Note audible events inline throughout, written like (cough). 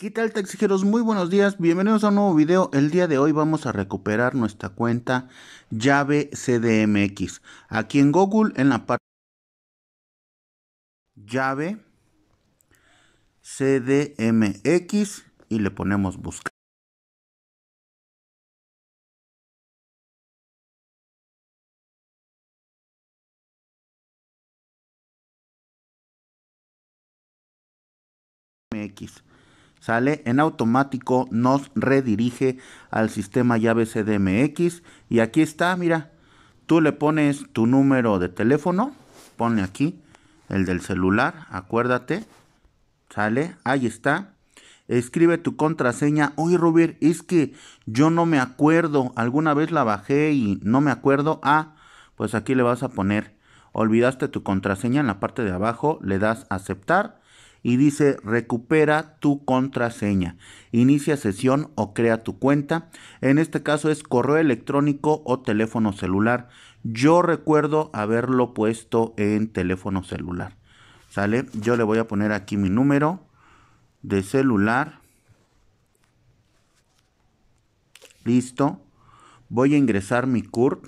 ¿Qué tal taxijeros? Muy buenos días, bienvenidos a un nuevo video. El día de hoy vamos a recuperar nuestra cuenta llave CDMX. Aquí en Google, en la parte llave CDMX y le ponemos buscar. ¿sale? En automático nos redirige al sistema llave CDMX y aquí está, mira, tú le pones tu número de teléfono, ponle aquí el del celular, acuérdate, ¿sale? Ahí está. Escribe tu contraseña. uy Rubir, es que yo no me acuerdo. Alguna vez la bajé y no me acuerdo. Ah, pues aquí le vas a poner. Olvidaste tu contraseña en la parte de abajo. Le das aceptar y dice recupera tu contraseña, inicia sesión o crea tu cuenta. En este caso es correo electrónico o teléfono celular. Yo recuerdo haberlo puesto en teléfono celular. ¿Sale? Yo le voy a poner aquí mi número de celular. Listo. Voy a ingresar mi CURP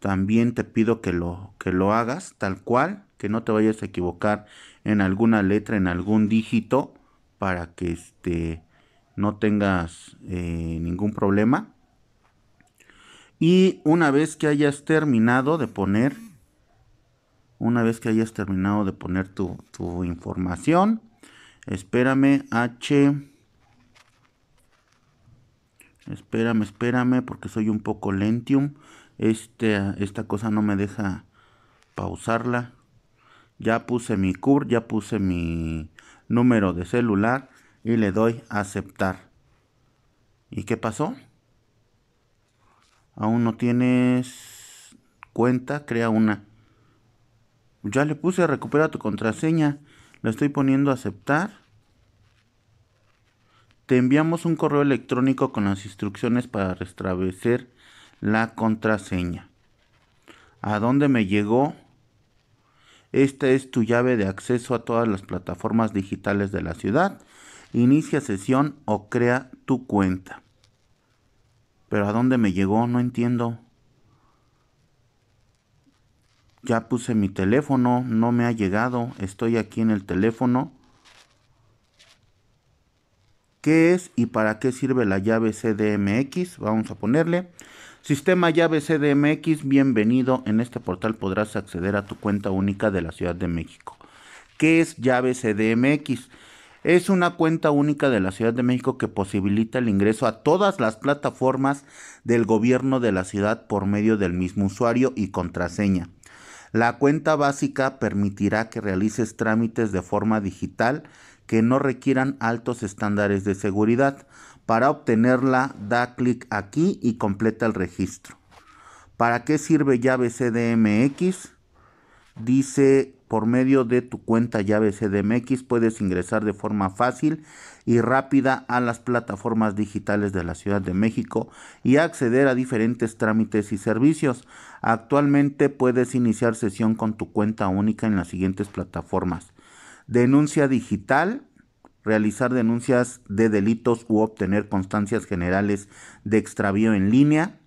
también te pido que lo, que lo hagas tal cual, que no te vayas a equivocar en alguna letra, en algún dígito, para que este, no tengas eh, ningún problema. Y una vez que hayas terminado de poner, una vez que hayas terminado de poner tu, tu información, espérame H. Espérame, espérame, porque soy un poco lentium. Este, esta cosa no me deja pausarla. Ya puse mi CUR, ya puse mi número de celular y le doy a aceptar. ¿Y qué pasó? Aún no tienes cuenta, crea una. Ya le puse a recupera tu contraseña. Le estoy poniendo a aceptar. Te enviamos un correo electrónico con las instrucciones para restablecer la contraseña. ¿A dónde me llegó? Esta es tu llave de acceso a todas las plataformas digitales de la ciudad. Inicia sesión o crea tu cuenta. Pero ¿a dónde me llegó? No entiendo. Ya puse mi teléfono, no me ha llegado. Estoy aquí en el teléfono. ¿Qué es y para qué sirve la llave CDMX? Vamos a ponerle. Sistema llave CDMX, bienvenido. En este portal podrás acceder a tu cuenta única de la Ciudad de México. ¿Qué es llave CDMX? Es una cuenta única de la Ciudad de México que posibilita el ingreso a todas las plataformas del gobierno de la ciudad por medio del mismo usuario y contraseña. La cuenta básica permitirá que realices trámites de forma digital que no requieran altos estándares de seguridad. Para obtenerla, da clic aquí y completa el registro. ¿Para qué sirve llave CDMX? Dice, por medio de tu cuenta llave CDMX puedes ingresar de forma fácil y rápida a las plataformas digitales de la Ciudad de México y acceder a diferentes trámites y servicios. Actualmente puedes iniciar sesión con tu cuenta única en las siguientes plataformas. Denuncia digital, realizar denuncias de delitos u obtener constancias generales de extravío en línea.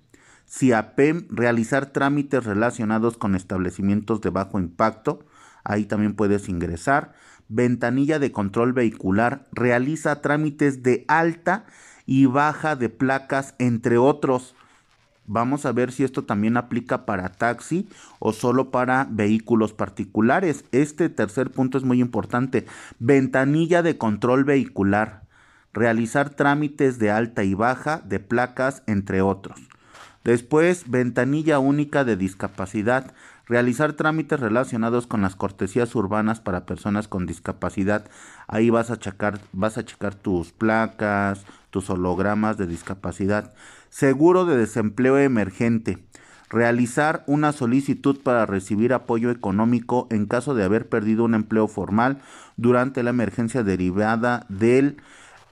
CIAPEM, realizar trámites relacionados con establecimientos de bajo impacto, ahí también puedes ingresar. Ventanilla de control vehicular, realiza trámites de alta y baja de placas, entre otros. Vamos a ver si esto también aplica para taxi o solo para vehículos particulares. Este tercer punto es muy importante. Ventanilla de control vehicular. Realizar trámites de alta y baja, de placas, entre otros. Después, ventanilla única de discapacidad. Realizar trámites relacionados con las cortesías urbanas para personas con discapacidad. Ahí vas a checar, vas a checar tus placas, tus hologramas de discapacidad. Seguro de desempleo emergente. Realizar una solicitud para recibir apoyo económico en caso de haber perdido un empleo formal durante la emergencia derivada del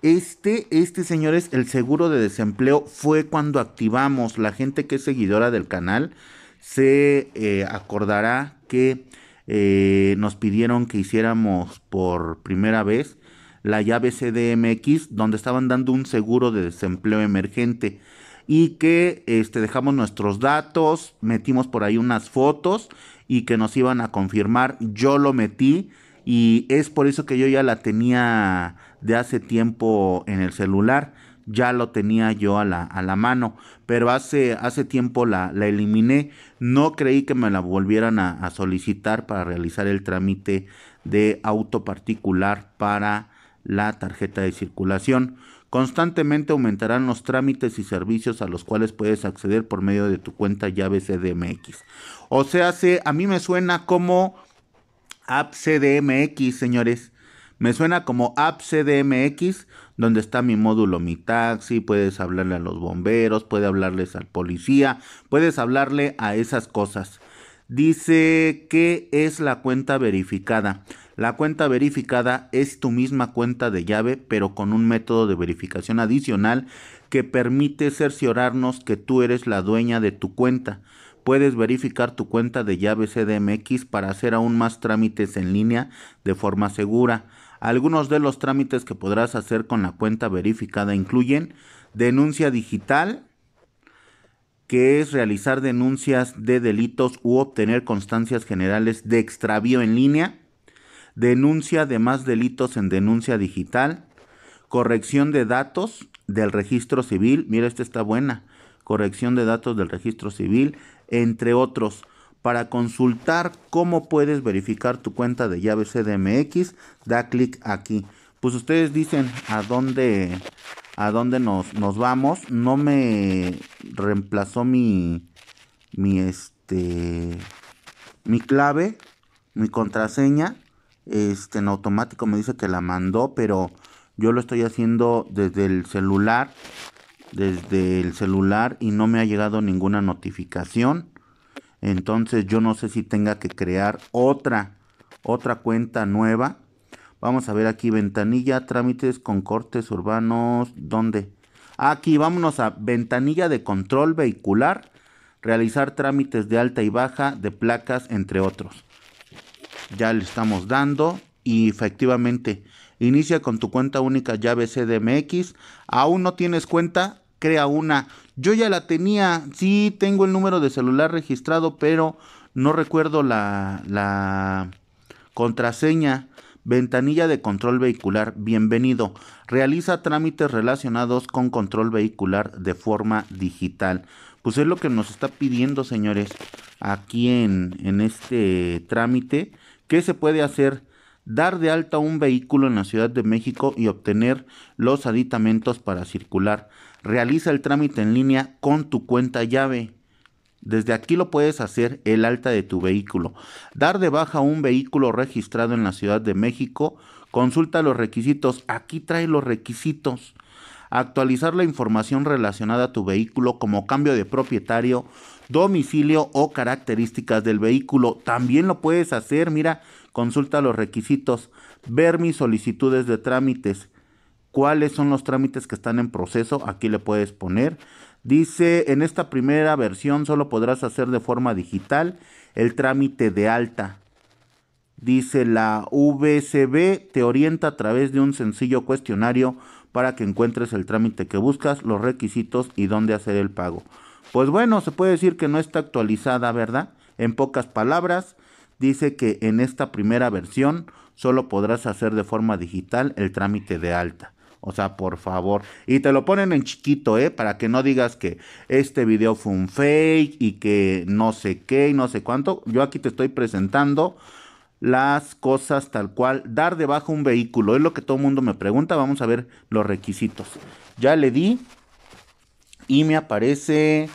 este, este señores, el seguro de desempleo fue cuando activamos la gente que es seguidora del canal. Se eh, acordará que eh, nos pidieron que hiciéramos por primera vez la llave CDMX, donde estaban dando un seguro de desempleo emergente y que este, dejamos nuestros datos, metimos por ahí unas fotos y que nos iban a confirmar. Yo lo metí y es por eso que yo ya la tenía de hace tiempo en el celular. Ya lo tenía yo a la, a la mano, pero hace, hace tiempo la, la, eliminé. No creí que me la volvieran a, a solicitar para realizar el trámite de auto particular para la tarjeta de circulación. Constantemente aumentarán los trámites y servicios a los cuales puedes acceder por medio de tu cuenta llave CDMX. O sea, a mí me suena como app CDMX, señores. Me suena como app CDMX, donde está mi módulo, mi taxi, puedes hablarle a los bomberos, puedes hablarles al policía, puedes hablarle a esas cosas. Dice que es la cuenta verificada. La cuenta verificada es tu misma cuenta de llave, pero con un método de verificación adicional que permite cerciorarnos que tú eres la dueña de tu cuenta. Puedes verificar tu cuenta de llave CDMX para hacer aún más trámites en línea de forma segura. Algunos de los trámites que podrás hacer con la cuenta verificada incluyen denuncia digital, que es realizar denuncias de delitos u obtener constancias generales de extravío en línea, denuncia de más delitos en denuncia digital, corrección de datos del registro civil, mira, esta está buena, corrección de datos del registro civil, entre otros, para consultar cómo puedes verificar tu cuenta de llave CDMX, da clic aquí. Pues ustedes dicen a dónde, a dónde nos, vamos. No me reemplazó mi, mi, este, mi clave, mi contraseña este, en automático me dice que la mandó, pero yo lo estoy haciendo desde el celular, desde el celular y no me ha llegado ninguna notificación. Entonces yo no sé si tenga que crear otra, otra cuenta nueva. Vamos a ver aquí ventanilla, trámites con cortes urbanos, ¿dónde? Aquí vámonos a ventanilla de control vehicular, realizar trámites de alta y baja de placas, entre otros ya le estamos dando y efectivamente inicia con tu cuenta única llave CDMX. Aún no tienes cuenta, crea una. Yo ya la tenía, sí tengo el número de celular registrado, pero no recuerdo la, la contraseña. Ventanilla de control vehicular, bienvenido. Realiza trámites relacionados con control vehicular de forma digital. Pues es lo que nos está pidiendo, señores, aquí en, en este trámite. ¿Qué se puede hacer? Dar de alta un vehículo en la Ciudad de México y obtener los aditamentos para circular. Realiza el trámite en línea con tu cuenta llave. Desde aquí lo puedes hacer el alta de tu vehículo. Dar de baja un vehículo registrado en la Ciudad de México. Consulta los requisitos. Aquí trae los requisitos. Actualizar la información relacionada a tu vehículo como cambio de propietario, domicilio o características del vehículo. También lo puedes hacer, mira, consulta los requisitos, ver mis solicitudes de trámites, cuáles son los trámites que están en proceso, aquí le puedes poner. Dice, en esta primera versión solo podrás hacer de forma digital el trámite de alta. Dice, la VCB te orienta a través de un sencillo cuestionario para que encuentres el trámite que buscas, los requisitos y dónde hacer el pago. Pues bueno, se puede decir que no está actualizada, ¿verdad? En pocas palabras, dice que en esta primera versión solo podrás hacer de forma digital el trámite de alta. O sea, por favor. Y te lo ponen en chiquito, ¿eh? Para que no digas que este video fue un fake y que no sé qué y no sé cuánto. Yo aquí te estoy presentando las cosas tal cual. Dar debajo un vehículo. Es lo que todo el mundo me pregunta. Vamos a ver los requisitos. Ya le di y me aparece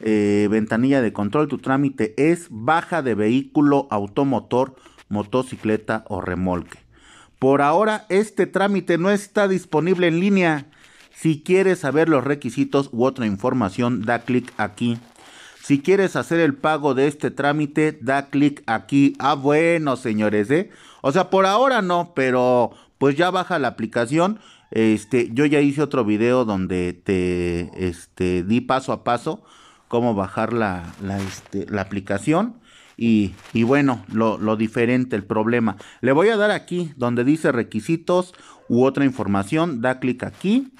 eh, ventanilla de control. Tu trámite es baja de vehículo, automotor, motocicleta o remolque. Por ahora este trámite no está disponible en línea. Si quieres saber los requisitos u otra información, da clic aquí. Si quieres hacer el pago de este trámite, da clic aquí. Ah, bueno, señores, ¿eh? O sea, por ahora no, pero pues ya baja la aplicación este, yo ya hice otro video donde te este, di paso a paso cómo bajar la, este, aplicación. Y, bueno, lo, lo, diferente, el problema. Le voy a dar aquí donde dice requisitos u otra información. Da clic aquí.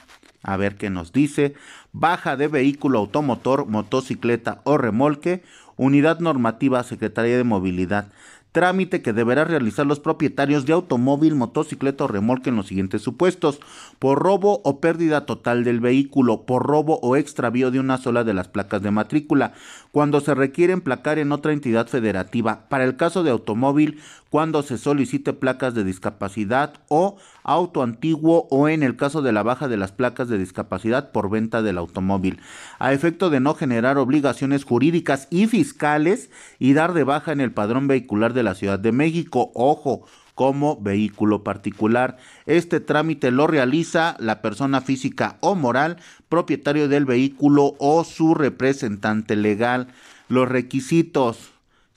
A ver qué nos dice. Baja de vehículo automotor, motocicleta o remolque. Unidad normativa Secretaría de Movilidad trámite que deberá realizar los propietarios de automóvil, motocicleta o remolque en los siguientes supuestos, por robo o pérdida total del vehículo, por robo o extravío de una sola de las placas de matrícula, cuando se requiere emplacar en otra entidad federativa, para el caso de automóvil, cuando se solicite placas de discapacidad o auto antiguo o en el caso de la baja de las placas de discapacidad por venta del automóvil, a efecto de no generar obligaciones jurídicas y fiscales y dar de baja en el padrón vehicular de la Ciudad de México. Ojo, como vehículo particular. Este trámite lo realiza la persona física o moral, propietario del vehículo o su representante legal. Los requisitos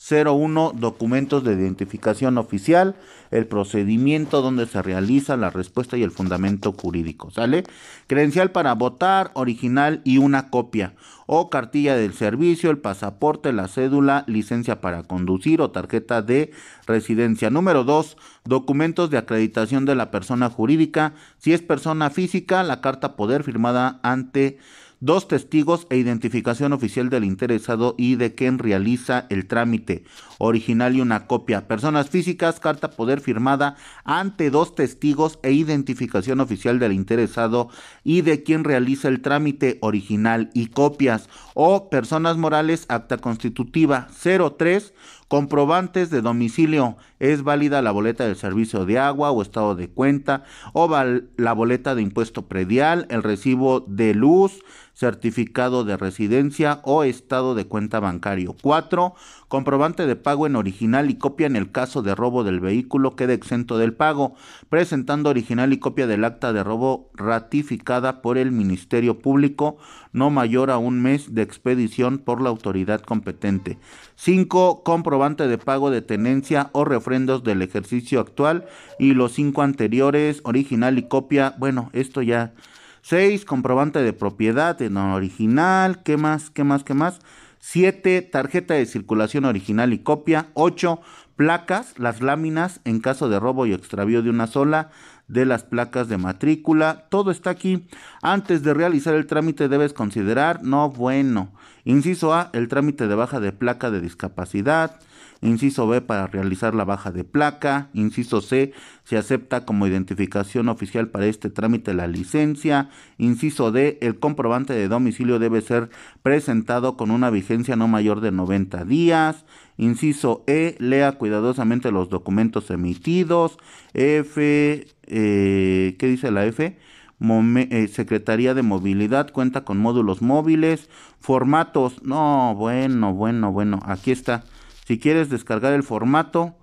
01 documentos de identificación oficial, el procedimiento donde se realiza la respuesta y el fundamento jurídico, ¿sale? Credencial para votar, original y una copia o cartilla del servicio, el pasaporte, la cédula, licencia para conducir o tarjeta de residencia. Número 2, documentos de acreditación de la persona jurídica, si es persona física, la carta poder firmada ante dos testigos e identificación oficial del interesado y de quien realiza el trámite, original y una copia, personas físicas, carta poder firmada ante dos testigos e identificación oficial del interesado y de quien realiza el trámite, original y copias, o personas morales, acta constitutiva 03 comprobantes de domicilio, es válida la boleta del servicio de agua o estado de cuenta, o la boleta de impuesto predial, el recibo de luz, certificado de residencia o estado de cuenta bancario. 4. Comprobante de pago en original y copia en el caso de robo del vehículo queda exento del pago, presentando original y copia del acta de robo ratificada por el Ministerio Público no mayor a un mes de expedición por la autoridad competente. 5. Comprobante comprobante de pago de tenencia o refrendos del ejercicio actual y los cinco anteriores, original y copia. Bueno, esto ya. 6. Comprobante de propiedad en original. ¿Qué más? ¿Qué más? ¿Qué más? Siete Tarjeta de circulación original y copia. Ocho Placas, las láminas en caso de robo y extravío de una sola de las placas de matrícula. Todo está aquí. Antes de realizar el trámite debes considerar, no bueno. Inciso A, el trámite de baja de placa de discapacidad. Inciso B, para realizar la baja de placa. Inciso C, se acepta como identificación oficial para este trámite la licencia. Inciso D, el comprobante de domicilio debe ser presentado con una vigencia no mayor de 90 días. Inciso E, lea cuidadosamente los documentos emitidos. F, eh, ¿qué dice la F? Eh, Secretaría de Movilidad cuenta con módulos móviles, formatos, no, bueno, bueno, bueno, aquí está si quieres descargar el formato,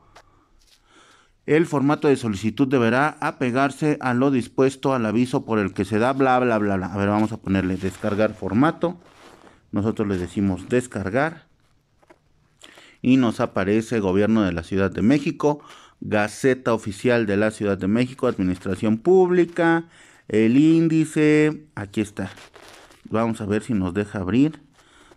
el formato de solicitud deberá apegarse a lo dispuesto al aviso por el que se da, bla, bla, bla, bla. A ver, vamos a ponerle descargar formato. Nosotros le decimos descargar. Y nos aparece Gobierno de la Ciudad de México, Gaceta Oficial de la Ciudad de México, Administración Pública, el índice. Aquí está. Vamos a ver si nos deja abrir.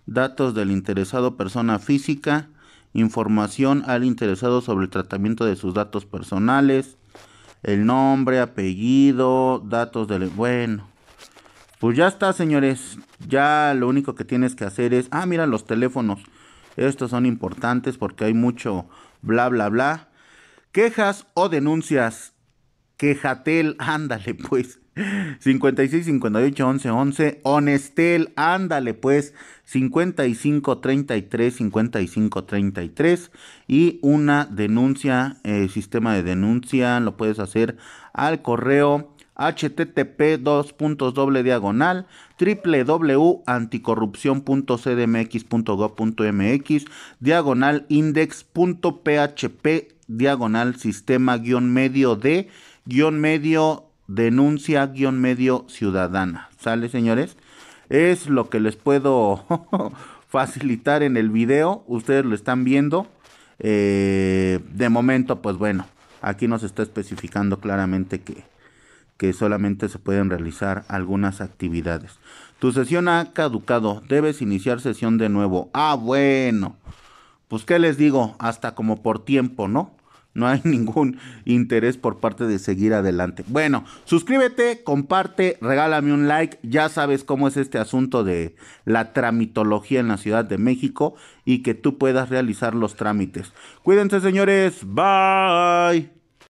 Datos del interesado persona física información al interesado sobre el tratamiento de sus datos personales, el nombre, apellido, datos del... Bueno, pues ya está, señores. Ya lo único que tienes que hacer es... Ah, mira, los teléfonos. Estos son importantes porque hay mucho bla, bla, bla. Quejas o denuncias. Quejatel, (laughs) ándale pues. 56 58 11 11 Honestel, ándale pues 55 33 55 33 y una denuncia, eh, sistema de denuncia, lo puedes hacer al correo http dos puntos diagonal www.anticorrupción.cdmx.gov.mx diagonal index.php diagonal sistema guión medio de guión medio denuncia guión medio ciudadana. ¿Sale, señores? Es lo que les puedo (laughs) facilitar en el video. Ustedes lo están viendo. Eh, de momento, pues bueno, aquí nos está especificando claramente que, que solamente se pueden realizar algunas actividades. Tu sesión ha caducado, debes iniciar sesión de nuevo. Ah, bueno. Pues qué les digo, hasta como por tiempo, ¿no? no hay (laughs) ningún interés por parte de seguir adelante. Bueno, suscríbete, comparte, regálame un like, ya sabes cómo es este asunto de la tramitología en la Ciudad de México y que tú puedas realizar los trámites. Cuídense señores, bye.